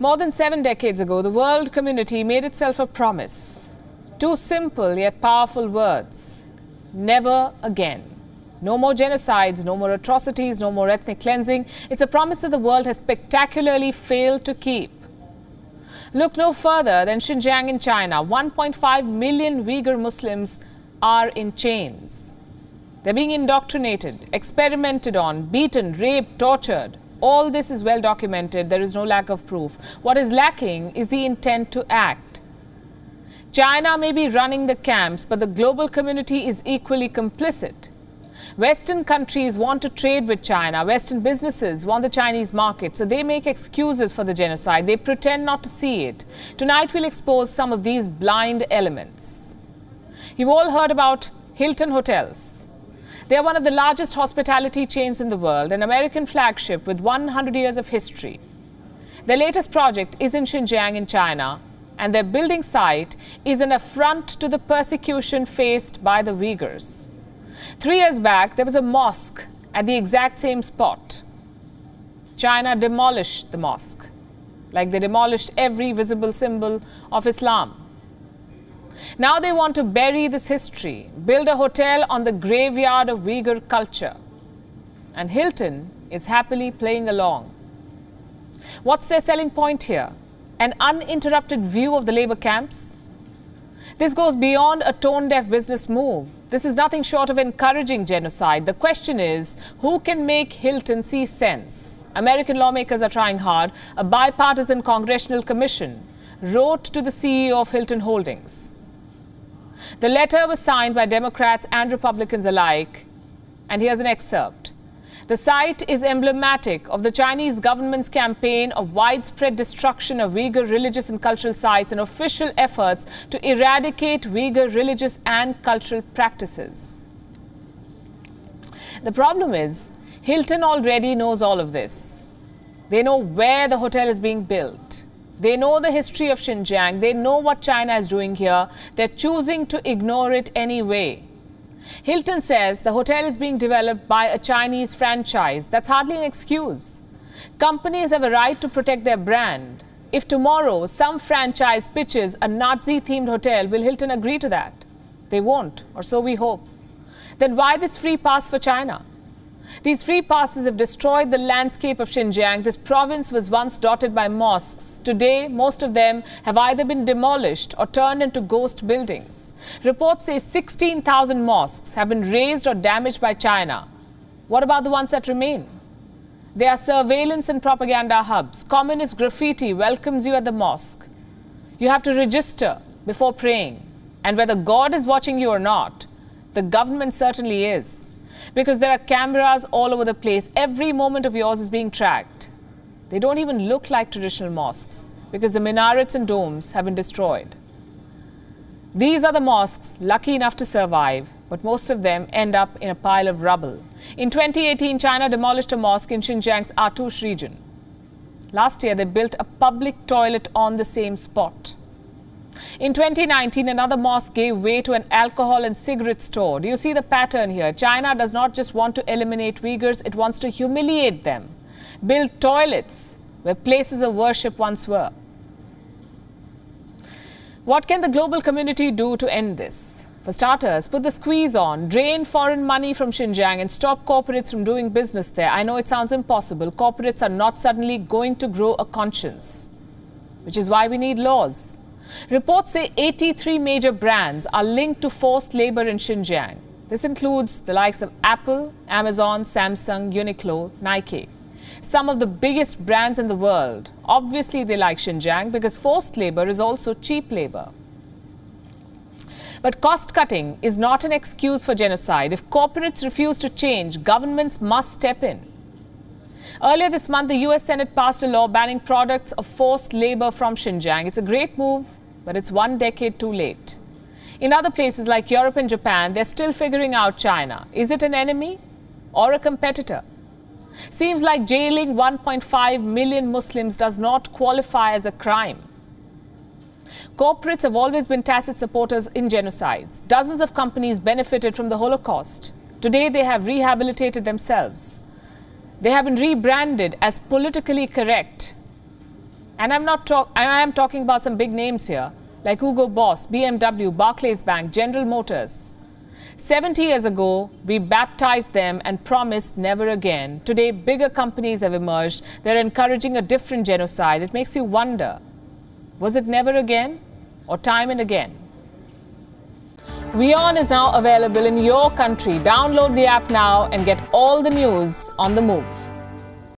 More than seven decades ago, the world community made itself a promise. Two simple yet powerful words. Never again. No more genocides, no more atrocities, no more ethnic cleansing. It's a promise that the world has spectacularly failed to keep. Look no further than Xinjiang in China. 1.5 million Uyghur Muslims are in chains. They're being indoctrinated, experimented on, beaten, raped, tortured. All this is well documented. There is no lack of proof. What is lacking is the intent to act. China may be running the camps, but the global community is equally complicit. Western countries want to trade with China. Western businesses want the Chinese market, so they make excuses for the genocide. They pretend not to see it. Tonight, we'll expose some of these blind elements. You've all heard about Hilton Hotels. They are one of the largest hospitality chains in the world, an American flagship with 100 years of history. Their latest project is in Xinjiang in China, and their building site is an affront to the persecution faced by the Uyghurs. Three years back, there was a mosque at the exact same spot. China demolished the mosque, like they demolished every visible symbol of Islam. Now they want to bury this history, build a hotel on the graveyard of Uyghur culture. And Hilton is happily playing along. What's their selling point here? An uninterrupted view of the labor camps? This goes beyond a tone deaf business move. This is nothing short of encouraging genocide. The question is who can make Hilton see sense? American lawmakers are trying hard. A bipartisan congressional commission wrote to the CEO of Hilton Holdings. The letter was signed by Democrats and Republicans alike. And here's an excerpt. The site is emblematic of the Chinese government's campaign of widespread destruction of Uyghur religious and cultural sites and official efforts to eradicate Uyghur religious and cultural practices. The problem is, Hilton already knows all of this. They know where the hotel is being built. They know the history of Xinjiang. They know what China is doing here. They're choosing to ignore it anyway. Hilton says the hotel is being developed by a Chinese franchise. That's hardly an excuse. Companies have a right to protect their brand. If tomorrow some franchise pitches a Nazi themed hotel, will Hilton agree to that? They won't, or so we hope. Then why this free pass for China? These free passes have destroyed the landscape of Xinjiang. This province was once dotted by mosques. Today, most of them have either been demolished or turned into ghost buildings. Reports say 16,000 mosques have been razed or damaged by China. What about the ones that remain? They are surveillance and propaganda hubs. Communist graffiti welcomes you at the mosque. You have to register before praying. And whether God is watching you or not, the government certainly is because there are cameras all over the place. Every moment of yours is being tracked. They don't even look like traditional mosques because the minarets and domes have been destroyed. These are the mosques lucky enough to survive, but most of them end up in a pile of rubble. In 2018, China demolished a mosque in Xinjiang's Atush region. Last year, they built a public toilet on the same spot. In 2019, another mosque gave way to an alcohol and cigarette store. Do you see the pattern here? China does not just want to eliminate Uyghurs, it wants to humiliate them, build toilets where places of worship once were. What can the global community do to end this? For starters, put the squeeze on, drain foreign money from Xinjiang and stop corporates from doing business there. I know it sounds impossible. Corporates are not suddenly going to grow a conscience, which is why we need laws. Reports say 83 major brands are linked to forced labor in Xinjiang. This includes the likes of Apple, Amazon, Samsung, Uniqlo, Nike. Some of the biggest brands in the world. Obviously, they like Xinjiang because forced labor is also cheap labor. But cost cutting is not an excuse for genocide. If corporates refuse to change, governments must step in. Earlier this month, the US Senate passed a law banning products of forced labor from Xinjiang. It's a great move, but it's one decade too late. In other places like Europe and Japan, they're still figuring out China. Is it an enemy or a competitor? Seems like jailing 1.5 million Muslims does not qualify as a crime. Corporates have always been tacit supporters in genocides. Dozens of companies benefited from the Holocaust. Today, they have rehabilitated themselves. They have been rebranded as politically correct. And I'm not talk I am talking about some big names here, like Hugo Boss, BMW, Barclays Bank, General Motors. 70 years ago, we baptized them and promised never again. Today, bigger companies have emerged. They're encouraging a different genocide. It makes you wonder was it never again or time and again? Vion is now available in your country. Download the app now and get all the news on the move.